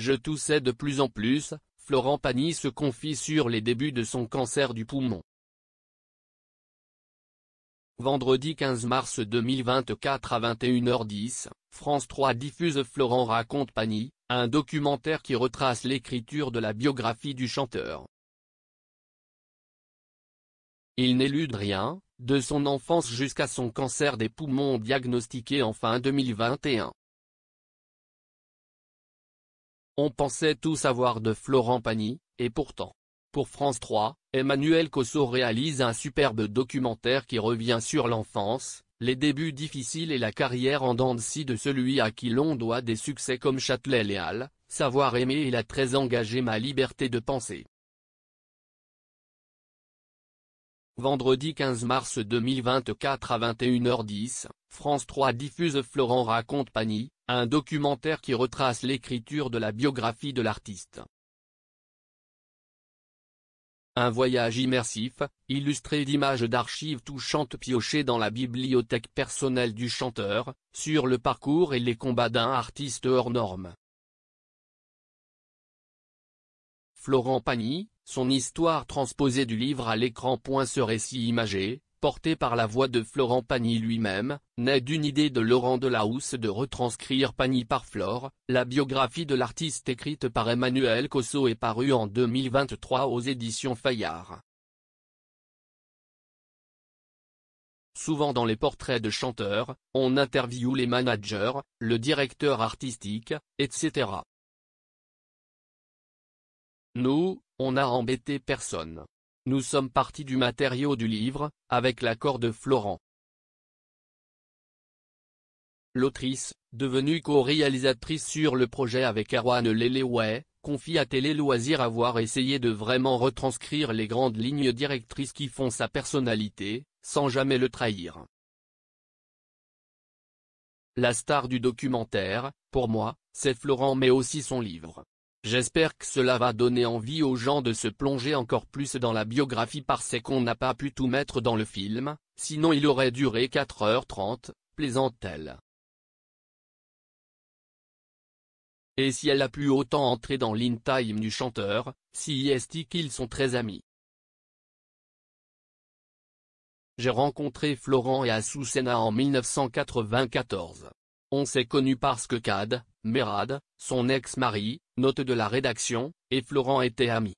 Je toussais de plus en plus, Florent Pagny se confie sur les débuts de son cancer du poumon. Vendredi 15 mars 2024 à 21h10, France 3 diffuse Florent raconte Pagny, un documentaire qui retrace l'écriture de la biographie du chanteur. Il n'élude rien, de son enfance jusqu'à son cancer des poumons diagnostiqué en fin 2021. On pensait tout savoir de Florent Pagny, et pourtant. Pour France 3, Emmanuel Cosso réalise un superbe documentaire qui revient sur l'enfance, les débuts difficiles et la carrière en dents de de celui à qui l'on doit des succès comme Châtelet Léal, Savoir aimer et la très engagée ma liberté de penser. Vendredi 15 mars 2024 à 21h10, France 3 diffuse Florent raconte Pagny, un documentaire qui retrace l'écriture de la biographie de l'artiste. Un voyage immersif, illustré d'images d'archives touchantes piochées dans la bibliothèque personnelle du chanteur, sur le parcours et les combats d'un artiste hors norme. Florent Pagny, son histoire transposée du livre à l'écran. Ce récit imagé, porté par la voix de Florent Pagny lui-même, naît d'une idée de Laurent Delahousse de retranscrire Pagny par Flore, la biographie de l'artiste écrite par Emmanuel Cosso est parue en 2023 aux éditions Fayard. Souvent dans les portraits de chanteurs, on interviewe les managers, le directeur artistique, etc. Nous, on n'a embêté personne. Nous sommes partis du matériau du livre, avec l'accord de Florent. L'autrice, devenue co-réalisatrice sur le projet avec Erwan Leleway, confie à Télé Loisir avoir essayé de vraiment retranscrire les grandes lignes directrices qui font sa personnalité, sans jamais le trahir. La star du documentaire, pour moi, c'est Florent mais aussi son livre. J'espère que cela va donner envie aux gens de se plonger encore plus dans la biographie parce qu'on n'a pas pu tout mettre dans le film, sinon il aurait duré 4h30, plaisante-t-elle. Et si elle a pu autant entrer dans l'in time du chanteur, si est qu'ils sont très amis. J'ai rencontré Florent et Asusena en 1994. On s'est connus parce que Cad, Mérade, son ex-mari, note de la rédaction, et Florent étaient amis.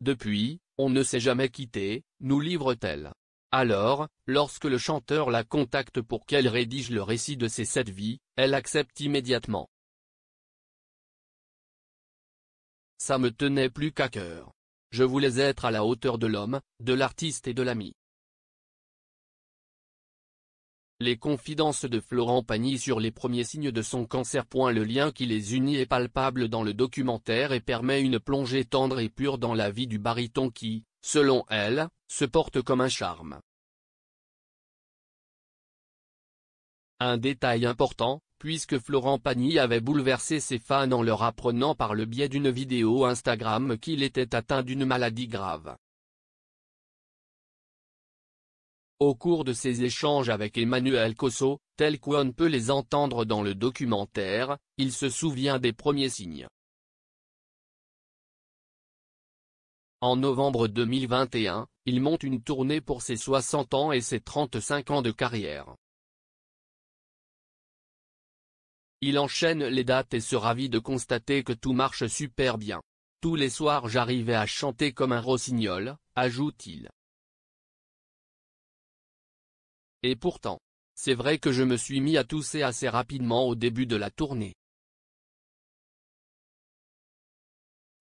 Depuis, on ne s'est jamais quitté, nous livre-t-elle. Alors, lorsque le chanteur la contacte pour qu'elle rédige le récit de ses sept vies, elle accepte immédiatement. Ça me tenait plus qu'à cœur. Je voulais être à la hauteur de l'homme, de l'artiste et de l'ami. Les confidences de Florent Pagny sur les premiers signes de son cancer. Le lien qui les unit est palpable dans le documentaire et permet une plongée tendre et pure dans la vie du baryton qui, selon elle, se porte comme un charme. Un détail important, puisque Florent Pagny avait bouleversé ses fans en leur apprenant par le biais d'une vidéo Instagram qu'il était atteint d'une maladie grave. Au cours de ses échanges avec Emmanuel Cosso, tel qu'on peut les entendre dans le documentaire, il se souvient des premiers signes. En novembre 2021, il monte une tournée pour ses 60 ans et ses 35 ans de carrière. Il enchaîne les dates et se ravit de constater que tout marche super bien. Tous les soirs j'arrivais à chanter comme un rossignol, ajoute-t-il. Et pourtant. C'est vrai que je me suis mis à tousser assez rapidement au début de la tournée.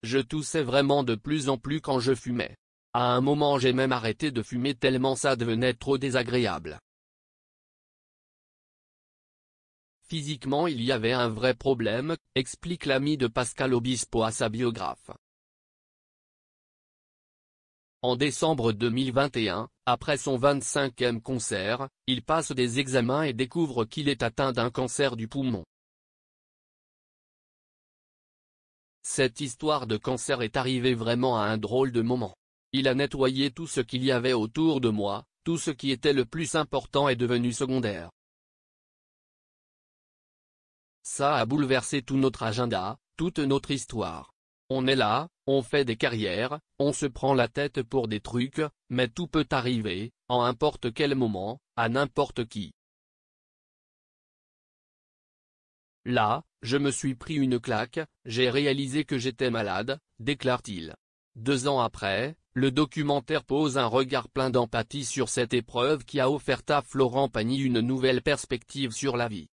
Je toussais vraiment de plus en plus quand je fumais. À un moment j'ai même arrêté de fumer tellement ça devenait trop désagréable. Physiquement il y avait un vrai problème, explique l'ami de Pascal Obispo à sa biographe. En décembre 2021, après son 25e concert, il passe des examens et découvre qu'il est atteint d'un cancer du poumon. Cette histoire de cancer est arrivée vraiment à un drôle de moment. Il a nettoyé tout ce qu'il y avait autour de moi, tout ce qui était le plus important est devenu secondaire. Ça a bouleversé tout notre agenda, toute notre histoire. On est là, on fait des carrières, on se prend la tête pour des trucs, mais tout peut arriver, en n'importe quel moment, à n'importe qui. Là, je me suis pris une claque, j'ai réalisé que j'étais malade, déclare-t-il. Deux ans après, le documentaire pose un regard plein d'empathie sur cette épreuve qui a offert à Florent Pagny une nouvelle perspective sur la vie.